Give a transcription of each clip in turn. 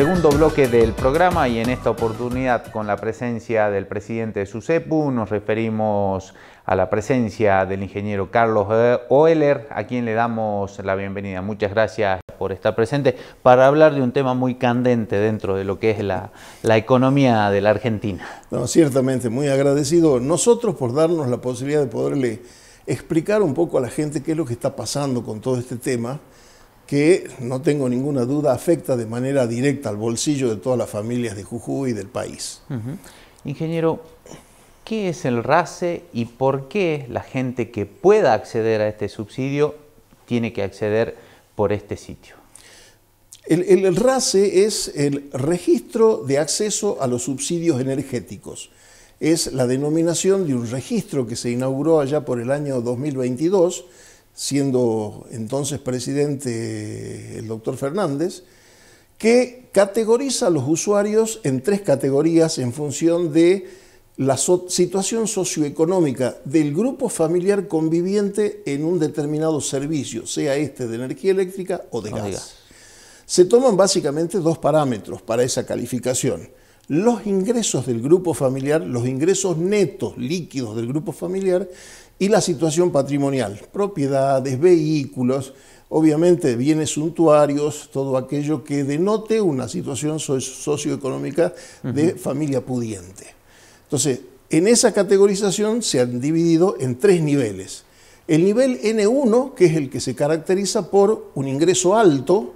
Segundo bloque del programa y en esta oportunidad con la presencia del presidente de SUCEPU, nos referimos a la presencia del ingeniero Carlos eh, Oeller, a quien le damos la bienvenida. Muchas gracias por estar presente para hablar de un tema muy candente dentro de lo que es la, economía de la Argentina. No, ciertamente, muy agradecido nosotros por darnos la posibilidad de poderle explicar un poco a la gente qué es lo que está pasando con todo este tema que no tengo ninguna duda afecta de manera directa al bolsillo de todas las familias de Jujuy y del país. Ingeniero, ¿qué es el RACE y por qué la gente que pueda acceder a este subsidio tiene que acceder por este sitio? El, RASE el RACE es el registro de acceso a los subsidios energéticos. Es la denominación de un registro que se inauguró allá por el año 2022 siendo entonces presidente eh, el doctor Fernández, que categoriza a los usuarios en tres categorías en función de la situación socioeconómica del grupo familiar conviviente en un determinado servicio, sea este de energía eléctrica o de gas. Se toman básicamente dos parámetros para esa calificación los ingresos del grupo familiar, los ingresos netos líquidos del grupo familiar y la situación patrimonial, propiedades, vehículos, obviamente bienes suntuarios, todo aquello que denote una situación socioeconómica de familia pudiente. Entonces, en esa categorización se han dividido en tres niveles. El nivel N1, que es el que se caracteriza por un ingreso alto,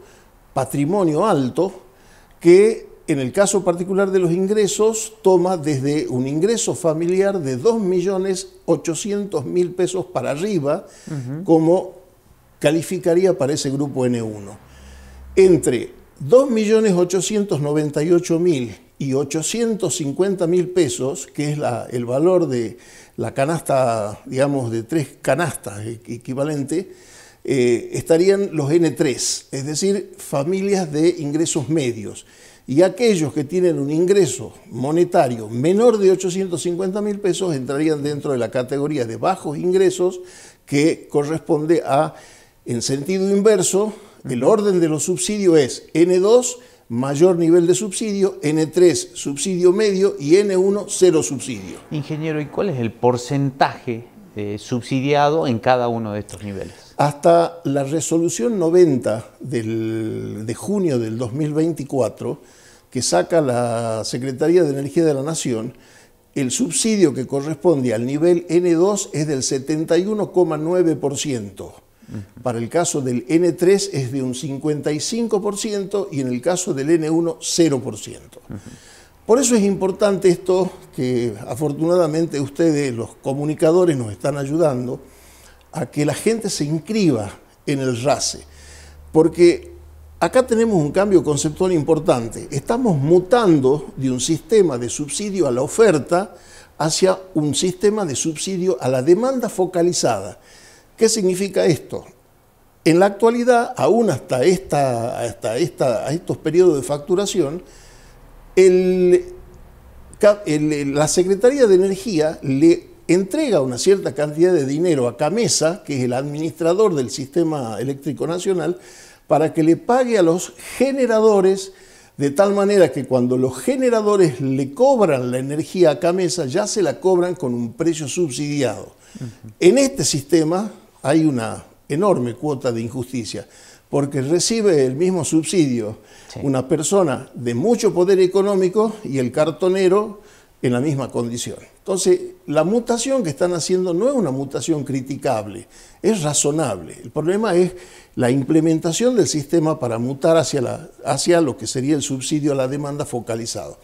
patrimonio alto, que en el caso particular de los ingresos, toma desde un ingreso familiar de 2.800.000 pesos para arriba, como calificaría para ese grupo N1. Entre 2.898.000 y 850.000 pesos, que es el valor de la canasta, digamos, de tres canastas e-, equivalente, eh, estarían los N3, es decir, familias de ingresos medios y aquellos que tienen un ingreso monetario menor de 850 mil pesos entrarían dentro de la categoría de bajos ingresos que corresponde a, en sentido inverso, el orden de los subsidios es N2, mayor nivel de subsidio, N3, subsidio medio y N1, cero subsidio. Ingeniero, ¿y cuál es el porcentaje eh, subsidiado en cada uno de estos niveles? hasta la resolución 90 de junio del 2024 que saca la Secretaría de Energía de la Nación, el subsidio que corresponde al nivel N2 es del 71,9%. Para el caso del N3 es de un 55% y en el caso del N1 0%. Por eso es importante esto que afortunadamente ustedes, los comunicadores, nos están ayudando a que la gente se inscriba en el RACE, porque acá tenemos un cambio conceptual importante. Estamos mutando de un sistema de subsidio a la oferta hacia un sistema de subsidio a la demanda focalizada. ¿Qué significa esto? En la actualidad, aún hasta, esta, hasta estos periodos de facturación, la Secretaría de Energía le entrega una cierta cantidad de dinero a Camesa, que es el administrador del sistema eléctrico nacional, para que le pague a los generadores, de tal manera que cuando los generadores le cobran la energía a Camesa, ya se la cobran con un precio subsidiado. En este sistema hay una enorme cuota de injusticia, porque recibe el mismo subsidio una persona de mucho poder económico y el cartonero en la misma condición. Entonces, la mutación que están haciendo no es una mutación criticable, es razonable. El problema es la implementación del sistema para mutar hacia, hacia lo que sería el subsidio a la demanda focalizado.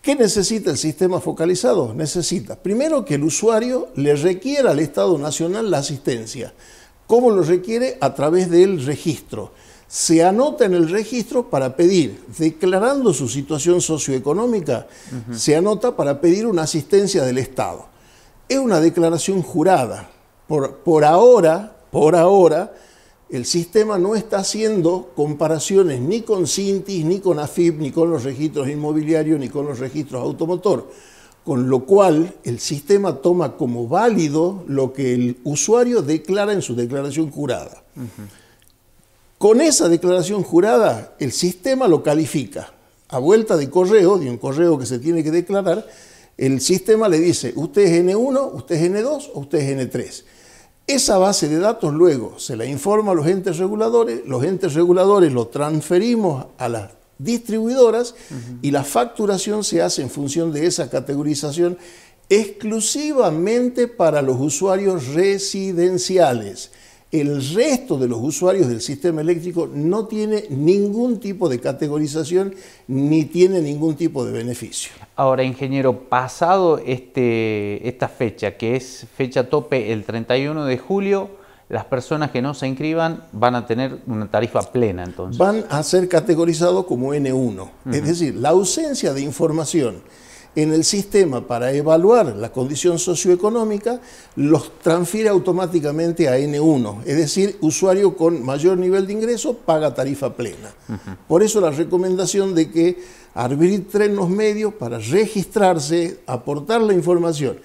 ¿Qué necesita el sistema focalizado? Necesita, primero, que el usuario le requiera al Estado Nacional la asistencia. ¿Cómo lo requiere? A través del registro se anota en el registro para pedir, declarando su situación socioeconómica, se anota para pedir una asistencia del Estado. Es una declaración jurada. Por, por ahora, por ahora, el sistema no está haciendo comparaciones ni con Cintis, ni con AFIP, ni con los registros inmobiliarios, ni con los registros automotor. Con lo cual, el sistema toma como válido lo que el usuario declara en su declaración jurada. Con esa declaración jurada, el sistema lo califica. A vuelta de correo, de un correo que se tiene que declarar, el sistema le dice, usted es N1, usted es N2 o usted es N3. Esa base de datos luego se la informa a los entes reguladores, los entes reguladores lo transferimos a las distribuidoras y la facturación se hace en función de esa categorización exclusivamente para los usuarios residenciales. El resto de los usuarios del sistema eléctrico no tiene ningún tipo de categorización ni tiene ningún tipo de beneficio. Ahora, ingeniero, pasado este, esta fecha, que es fecha tope el 31 de julio, las personas que no se inscriban van a tener una tarifa plena entonces. Van a ser categorizados como N1, es decir, la ausencia de información en el sistema para evaluar la condición socioeconómica, los transfiere automáticamente a N1, es decir, usuario con mayor nivel de ingreso paga tarifa plena. Por eso la recomendación de que arbitren los medios para registrarse, aportar la información.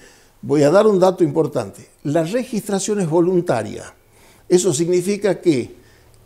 Voy a dar un dato importante. La registración es voluntaria. Eso significa que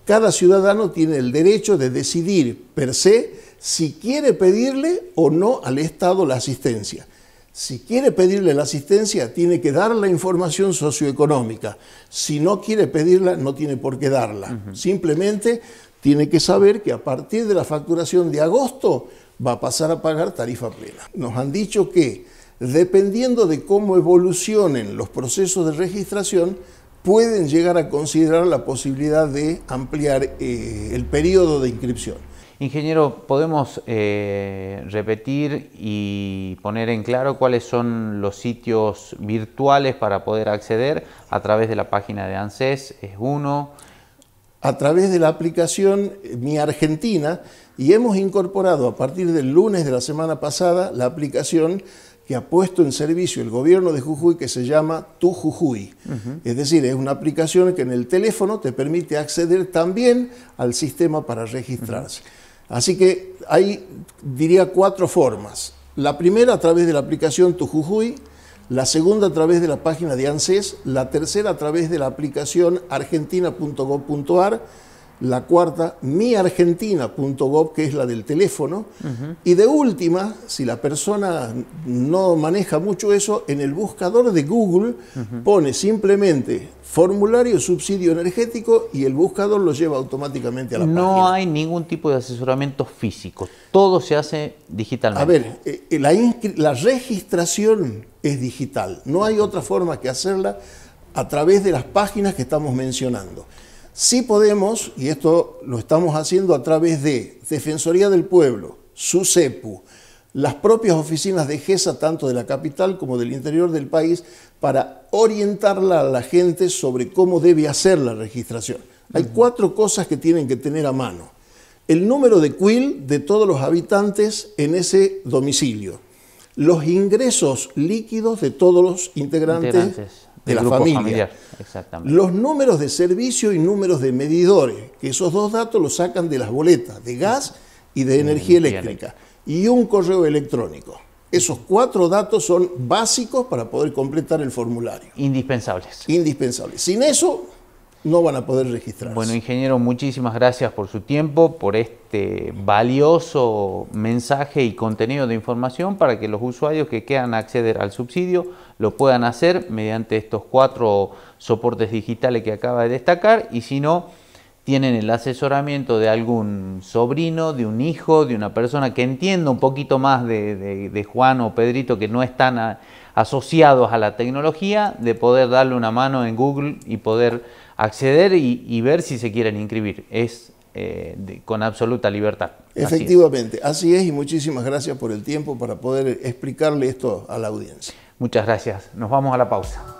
cada ciudadano tiene el derecho de decidir per se si quiere pedirle o no al Estado la asistencia. Si quiere pedirle la asistencia, tiene que dar la información socioeconómica. Si no quiere pedirla, no tiene por qué darla. Simplemente tiene que saber que a partir de la facturación de agosto va a pasar a pagar tarifa plena. Nos han dicho que dependiendo de cómo evolucionen los procesos de registración, pueden llegar a considerar la posibilidad de ampliar eh, el periodo de inscripción. Ingeniero, ¿podemos eh, repetir y poner en claro cuáles son los sitios virtuales para poder acceder a través de la página de ANSES? Es uno. A través de la aplicación Mi Argentina y hemos incorporado a partir del lunes de la semana pasada la aplicación que ha puesto en servicio el gobierno de Jujuy que se llama Tu Jujuy. Es decir, es una aplicación que en el teléfono te permite acceder también al sistema para registrarse. Así que hay, diría, cuatro formas. La primera a través de la aplicación Tujujuy, la segunda a través de la página de ANSES, la tercera a través de la aplicación argentina.gov.ar, la cuarta, miargentina.gov, que es la del teléfono, y de última, si la persona no maneja mucho eso, en el buscador de Google pone simplemente formulario subsidio energético y el buscador lo lleva automáticamente a la página. No hay ningún tipo de asesoramiento físico, todo se hace digitalmente. A ver, eh, eh, la, registración es digital, no hay otra forma que hacerla a través de las páginas que estamos mencionando. Sí podemos, y esto lo estamos haciendo a través de Defensoría del Pueblo, SUCEPU, las propias oficinas de GESA, tanto de la capital como del interior del país, para orientarla a la gente sobre cómo debe hacer la registración. Hay cuatro cosas que tienen que tener a mano. El número de quill de todos los habitantes en ese domicilio. Los ingresos líquidos de todos los integrantes, de la familia. Exactamente. Los números de servicio y números de medidores, que esos dos datos los sacan de las boletas de gas y de energía, eléctrica, y un correo electrónico. Esos cuatro datos son básicos para poder completar el formulario. Indispensables. Indispensables. Sin eso, no van a poder registrarse. Bueno, ingeniero, muchísimas gracias por su tiempo, por este valioso mensaje y contenido de información para que los usuarios que quieran acceder al subsidio lo puedan hacer mediante estos cuatro soportes digitales que acaba de destacar y si no, tienen el asesoramiento de algún sobrino, de un hijo, de una persona que entienda un poquito más de, Juan o Pedrito que no están asociados a la tecnología, de poder darle una mano en Google y poder acceder y, ver si se quieren inscribir. Es eh, con absoluta libertad. Efectivamente, así es. y muchísimas gracias por el tiempo para poder explicarle esto a la audiencia. Muchas gracias. Nos vamos a la pausa.